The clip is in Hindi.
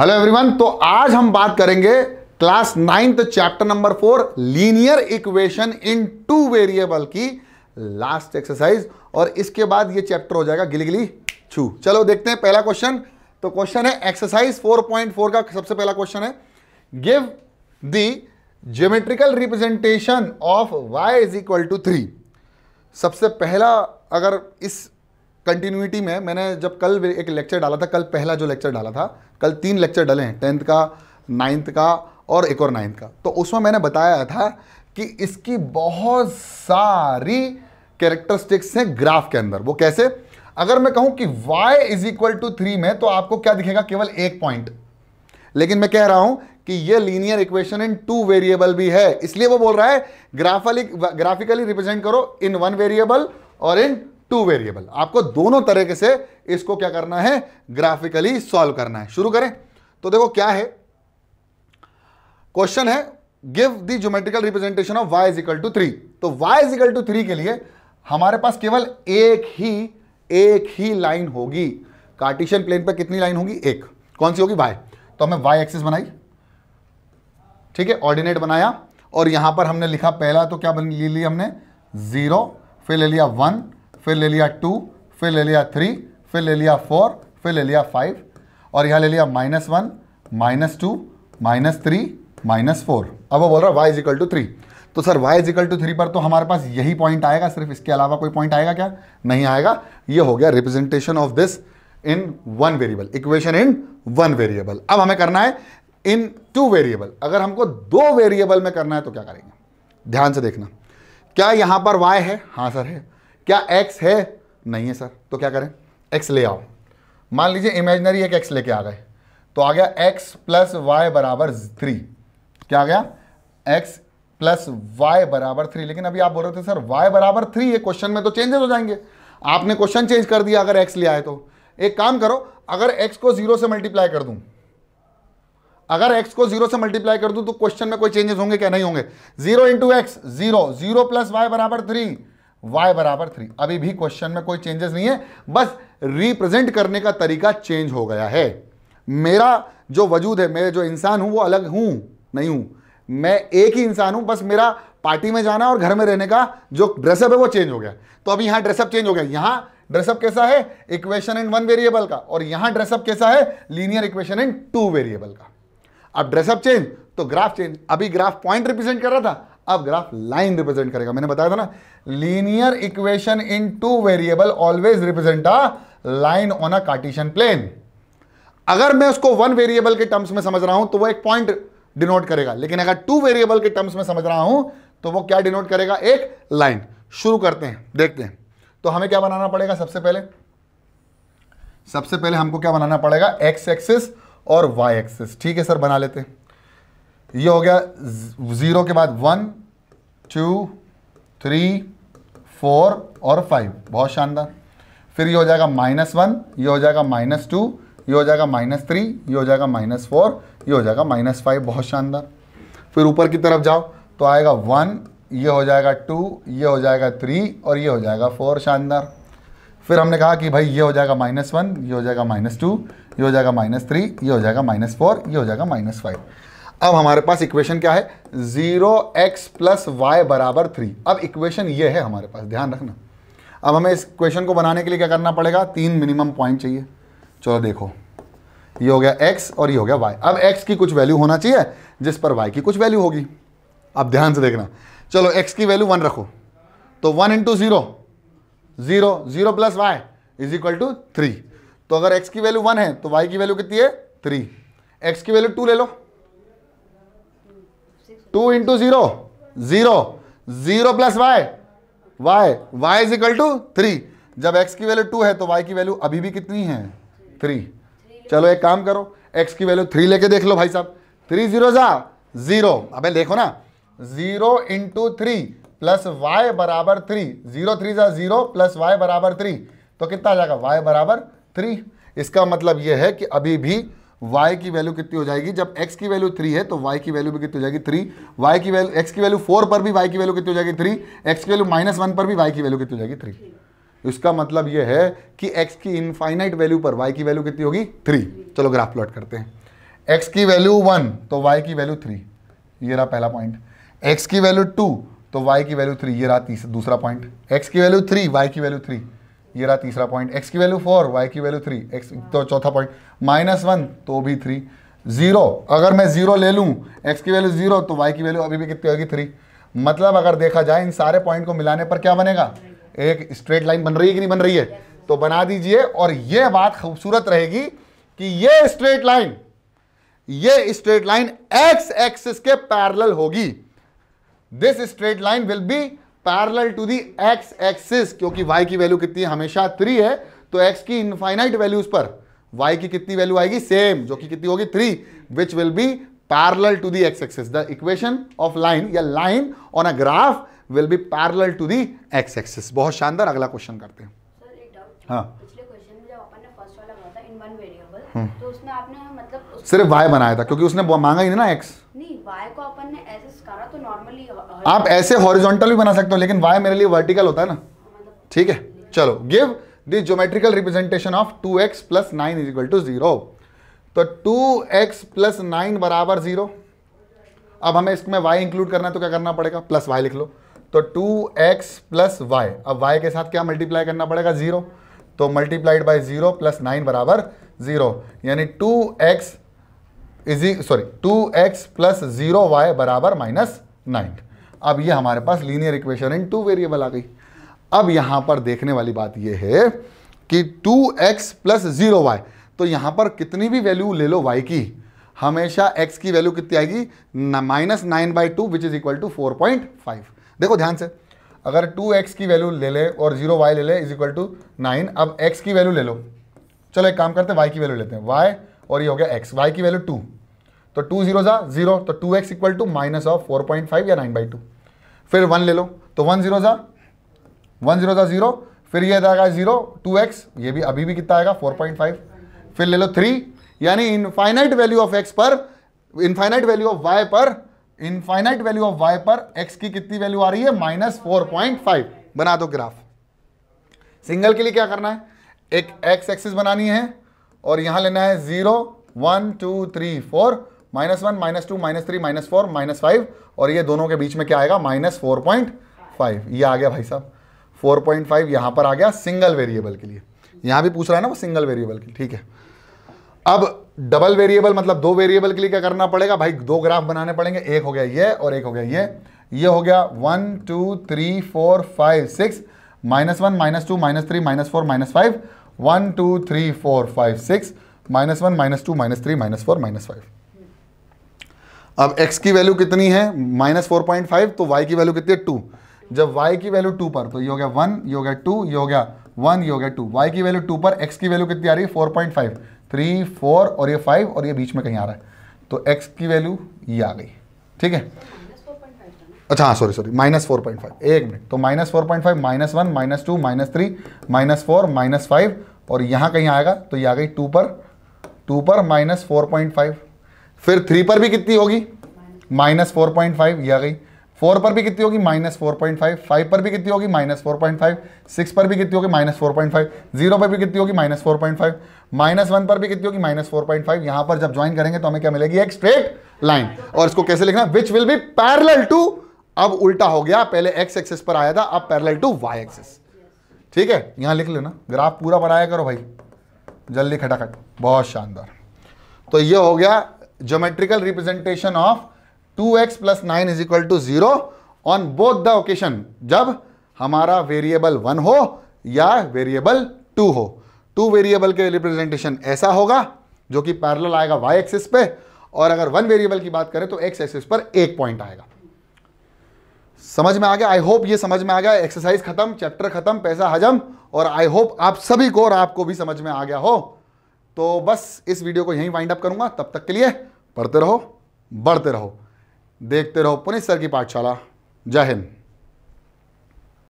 हेलो एवरीवन तो आज हम बात करेंगे class ninth chapter number four linear equation in two variable की लास्ट एक्सरसाइज और इसके बाद ये चैप्टर हो जाएगा गिली गिली छू चलो देखते हैं पहला क्वेश्चन तो क्वेश्चन है एक्सरसाइज 4.4 का सबसे पहला क्वेश्चन है give the geometrical representation of y is equal to three सबसे पहला अगर इस कंटिन्यूटी में मैंने जब कल एक लेक्चर डाला था कल पहला जो लेक्चर डाला था कल तीन लेक्चर डले हैं टेंथ का नाइन्थ का और एक और नाइन्थ का तो उसमें मैंने बताया था कि इसकी बहुत सारी कैरेक्टरिस्टिक्स हैं ग्राफ के अंदर वो कैसे अगर मैं कहूं कि y is equal to three में तो आपको क्या दिखेगा केवल एक पॉइंट लेकिन मैं कह रहा हूं कि ये linear equation in two variable भी है इसलिए वो बोल रहा है ग्राफिकली रिप्रेजेंट करो इन वन वेरिएबल और इन टू वेरिएबल आपको दोनों तरीके से इसको क्या करना है ग्राफिकली सॉल्व करना है शुरू करें तो देखो क्या है क्वेश्चन है give the geometrical representation of y is equal to three तो y is equal to three के लिए हमारे पास केवल एक ही एक ही लाइन होगी कार्टिशियन प्लेन पर कितनी लाइन होगी एक कौन सी होगी y तो हमें y एक्सिस बनाई ठीक है ऑर्डिनेट बनाया और यहां पर हमने लिखा पहला तो क्या बन ले लिया हमने जीरो फिर ले लिया वन फिर ले लिया टू फिर ले लिया थ्री फिर ले लिया फोर फिर ले लिया फाइव और यहाँ ले लिया minus one minus two minus three minus four अब वो बोल रहा है वाई इजिकल टू थ्री तो sir y is equal to three पर तो हमारे पास यही पॉइंट आएगा सिर्फ इसके अलावा कोई पॉइंट आएगा क्या नहीं आएगा ये हो गया representation of this in one variable equation in one variable अब हमें करना है इन टू वेरिएबल अगर हमको दो वेरिएबल में करना है तो क्या करेंगे ध्यान से देखना क्या यहां पर वाई है हाँ सर है क्या एक्स है नहीं है सर तो क्या करें एक्स ले आओ मान लीजिए इमेजनरी एक एक्स लेके आ गए तो आ गया एक्स प्लस वाई बराबर थ्री क्या आ गया एक्स प्लस वाई बराबर थ्री लेकिन अभी आप बोल रहे थे सर वाई बराबर थ्री है क्वेश्चन में तो चेंजेस हो जाएंगे आपने क्वेश्चन चेंज कर दिया अगर एक्स ले आए तो एक काम करो अगर एक्स को जीरो से मल्टीप्लाई कर दूं अगर एक्स को जीरो से मल्टीप्लाई कर दूं तो क्वेश्चन में कोई चेंजेस होंगे क्या नहीं होंगे zero into x zero zero plus y बराबर थ्री y बराबर थ्री अभी भी क्वेश्चन में कोई चेंजेस नहीं है बस रिप्रेजेंट करने का तरीका चेंज हो गया है मेरा जो वजूद है मैं जो इंसान हूं वो अलग हूं नहीं हूं मैं एक ही इंसान हूं बस मेरा पार्टी में जाना और घर में रहने का जो ड्रेसअप है वो चेंज हो गया तो अभी यहां ड्रेसअप चेंज हो गया यहां ड्रेसअप कैसा है इक्वेशन इन वन वेरिएबल का और यहां ड्रेसअप कैसा है linear equation in two variable का अब ड्रेसअप चेंज तो ग्राफ चेंज अभी ग्राफ पॉइंट रिप्रेजेंट कर रहा था अब ग्राफ लाइन रिप्रेजेंट करेगा मैंने बताया था ना linear equation in two variable always represent a line on a cartesian plane अगर मैं उसको वन वेरिएबल के टर्म्स में समझ रहा हूं तो वो एक पॉइंट डिनोट करेगा लेकिन अगर टू वेरिएबल के टर्म्स में समझ रहा हूं तो वो क्या डिनोट करेगा एक लाइन शुरू करते हैं देखते हैं तो हमें क्या बनाना पड़ेगा सबसे पहले सबसे पहले हमको क्या बनाना पड़ेगा एक्स एक्सिस और वाई एक्सिस ठीक है सर बना लेते हैं ये हो गया ज़ीरो के बाद वन टू थ्री फोर और फाइव बहुत शानदार फिर ये हो जाएगा माइनस वन ये हो जाएगा माइनस टू ये हो जाएगा माइनस थ्री ये हो जाएगा माइनस फोर ये हो जाएगा माइनस फाइव बहुत शानदार फिर ऊपर की तरफ जाओ तो आएगा वन ये हो जाएगा टू ये हो जाएगा थ्री और ये हो जाएगा फोर शानदार फिर हमने कहा कि भाई ये हो जाएगा माइनस वन ये हो जाएगा माइनस टू ये हो जाएगा माइनस थ्री ये हो जाएगा माइनस फोर ये हो जाएगा माइनस फाइव अब हमारे पास इक्वेशन क्या है जीरो एक्स प्लस वाई बराबर थ्री अब इक्वेशन ये है हमारे पास ध्यान रखना अब हमें इस क्वेश्चन को बनाने के लिए क्या करना पड़ेगा तीन मिनिमम पॉइंट चाहिए चलो देखो ये हो गया एक्स और ये हो गया वाई अब एक्स की कुछ वैल्यू होना चाहिए जिस पर वाई की कुछ वैल्यू होगी अब ध्यान से देखना चलो एक्स की वैल्यू वन रखो तो one into zero zero zero plus y is equal to three तो अगर एक्स की वैल्यू वन है तो वाई की वैल्यू कितनी है थ्री एक्स की वैल्यू टू ले लो two into zero zero zero plus y y y is equal to three जब एक्स की वैल्यू टू है तो वाई की वैल्यू अभी भी कितनी है थ्री चलो एक काम करो एक्स की वैल्यू थ्री लेके देख लो भाई साहब थ्री जीरो जा जीरो अबे देखो ना zero into three plus y बराबर थ्री जीरो थ्री जा जीरो प्लस वाई बराबर थ्री तो कितना आ जाएगा वाई बराबर थ्री इसका मतलब यह है कि अभी भी y की वैल्यू कितनी हो जाएगी जब x की वैल्यू थ्री है तो y की वैल्यू भी कितनी हो जाएगी थ्री y की वैल्यू x की वैल्यू फोर पर भी y की वैल्यू कितनी हो जाएगी थ्री x की वैल्यू माइनस वन पर भी y की वैल्यू कितनी हो जाएगी थ्री इसका मतलब यह है कि x की इनफाइनाइट वैल्यू पर y की वैल्यू कितनी होगी थ्री चलो ग्राफ प्लॉट करते हैं x की वैल्यू वन तो y की वैल्यू थ्री ये रहा पहला पॉइंट एक्स की वैल्यू टू तो वाई की वैल्यू थ्री ये रहा तीसरा दूसरा पॉइंट एक्स की वैल्यू थ्री वाई की वैल्यू थ्री ये रहा तीसरा पॉइंट एक्स की वैल्यू फोर वाई की वैल्यू थ्री एक्स तो चौथा पॉइंट माइनस वन तो भी थ्री जीरो अगर मैं जीरो ले लूँ एक्स की वैल्यू जीरो तो वाई की वैल्यू अभी भी कितनी होगी थ्री मतलब अगर देखा जाए इन सारे पॉइंट को मिलाने पर क्या बनेगा एक स्ट्रेट लाइन बन रही है कि नहीं बन रही है तो बना दीजिए और ये बात खूबसूरत रहेगी कि ये स्ट्रेट लाइन ये स्ट्रेट लाइन एक्स एक्सिस के पैरेलल होगी this straight line will be parallel to the x axis क्योंकि वाई की वैल्यू कितनी है हमेशा थ्री है तो एक्स की इनफाइनाइट वैल्यूज पर वाई की कितनी वैल्यू आएगी सेम जो कि कितनी होगी three which will be parallel to the x axis the equation of line या line on a graph will be parallel to the x axis बहुत शानदार अगला क्वेश्चन करते हैं हाँ हम्म। तो उसमें आपने मतलब सिर्फ वाई बनाया था क्योंकि उसने मांगा ही नहीं ना एक्स नहीं वाई को आप आप ऐसे हॉरिजॉन्टल भी बना सकते हो लेकिन वाई मेरे लिए वर्टिकल होता है ना ठीक है चलो give the geometrical representation of two x plus nine is equal to zero तो टू एक्स प्लस नाइन बराबर जीरो अब हमें इसमें वाई इंक्लूड करना है तो क्या करना पड़ेगा प्लस वाई लिख लो तो टू एक्स प्लस वाई अब वाई के साथ क्या मल्टीप्लाई करना पड़ेगा जीरो तो multiplied by zero plus nine बराबर जीरो यानी two x is sorry two x plus zero y बराबर माइनस नाइन अब ये हमारे पास linear equation in two variable आ गई अब यहां पर देखने वाली बात ये है कि two x plus zero y तो यहां पर कितनी भी वैल्यू ले लो वाई की हमेशा एक्स की वैल्यू कितनी आएगी minus nine by two which is equal to four point five देखो ध्यान से अगर टू एक्स की वैल्यू ले ले और जीरो वाई ले ले इज इक्वल टू नाइन अब एक्स की वैल्यू ले लो चलो एक काम करते हैं वाई की वैल्यू लेते हैं वाई और ये हो गया एक्स वाई की वैल्यू टू तो टू जीरो ज़ा जीरो तो two x equal to minus of four point five या नाइन बाई टू फिर वन ले लो तो वन जीरो ज़ा वन जीरो ज़ा जीरो फिर ये आएगा जीरो टू एक्स ये भी अभी भी कितना आएगा फोर पॉइंट फाइव फिर ले लो थ्री यानी इनफाइनाइट वैल्यू ऑफ एक्स पर इनफाइनाइट वैल्यू ऑफ वाई पर इनफाइनाइट वैल्यू ऑफ वाई पर एक्स की कितनी वैल्यू आ रही है माइनस फोर पॉइंट फाइव बना दो ग्राफ सिंगल के लिए क्या करना है एक एक्स एक्सिस बनानी है और यहां लेना है zero one two three four minus one minus two minus three minus four minus five और ये दोनों के बीच में क्या आएगा माइनस फोर पॉइंट फाइव ये आ गया भाई साहब फोर पॉइंट फाइव यहाँ पर आ गया सिंगल वेरिएबल के लिए यहां भी पूछ रहा है ना वो सिंगल वेरिएबल के ठीक है अब डबल वेरिएबल मतलब दो वेरिएबल के लिए क्या करना पड़ेगा भाई दो ग्राफ बनाने पड़ेंगे एक हो गया ये और एक हो गया ये ये हो गया one two three four five six minus one minus two minus three minus four minus five one two three four five six minus one minus two minus three minus four minus five अब x की वैल्यू कितनी है माइनस फोर पॉइंट फाइव तो y की वैल्यू कितनी है टू जब y की वैल्यू टू पर तो ये हो गया वन ये हो गया टू ये हो गया वन ये हो गया टू y की वैल्यू टू पर x की वैल्यू कितनी आ रही है four point five three four और ये फाइव और ये बीच में कहीं आ रहा है तो x की वैल्यू ये आ गई ठीक है अच्छा हाँ sorry sorry minus four point five एक मिनट तो minus four point five minus one minus two minus three minus four minus five और यहाँ कहीं आएगा तो ये आ गई टू पर टू पर माइनस फोर पॉइंट फाइव फिर थ्री पर भी कितनी होगी माइनस फोर पॉइंट फाइव यह आ गई फोर पर भी कितनी होगी minus four point five five पर भी कितनी होगी minus four point five six पर भी कितनी होगी minus four point five zero पर भी कितनी होगी minus four point five minus one पर भी कितनी होगी माइनस फोर पॉइंट फाइव यहां पर जब ज्वाइन करेंगे तो हमें क्या मिलेगी एक स्ट्रेट लाइन और इसको कैसे लिखना which will be parallel to अब उल्टा हो गया पहले एक्स एक्सेस पर आया था अब पैरल टू वाई एक्सेस ठीक है यहां लिख लेना ग्राफ पूरा बनाया करो भाई जल्दी खटाखट बहुत शानदार तो ये हो गया geometrical representation of 2x plus 9 is equal to 0 on both the occasion जब हमारा वेरिएबल वन हो या वेरिएबल टू हो टू वेरिएबल के रिप्रेजेंटेशन ऐसा होगा जो कि पैरेलल आएगा वाई एक्सिस पे और अगर वन वेरिएबल की बात करें तो एक्स एक्सिस पर एक पॉइंट आएगा समझ में आ गया आई होप ये समझ में आ गया एक्सरसाइज खत्म चैप्टर खत्म पैसा हजम और आई होप आप सभी को और आपको भी समझ में आ गया हो तो बस इस वीडियो को यहीं वाइंड अप करूंगा तब तक के लिए पढ़ते रहो बढ़ते रहो देखते रहो पुनित सर की पाठशाला जय हिंद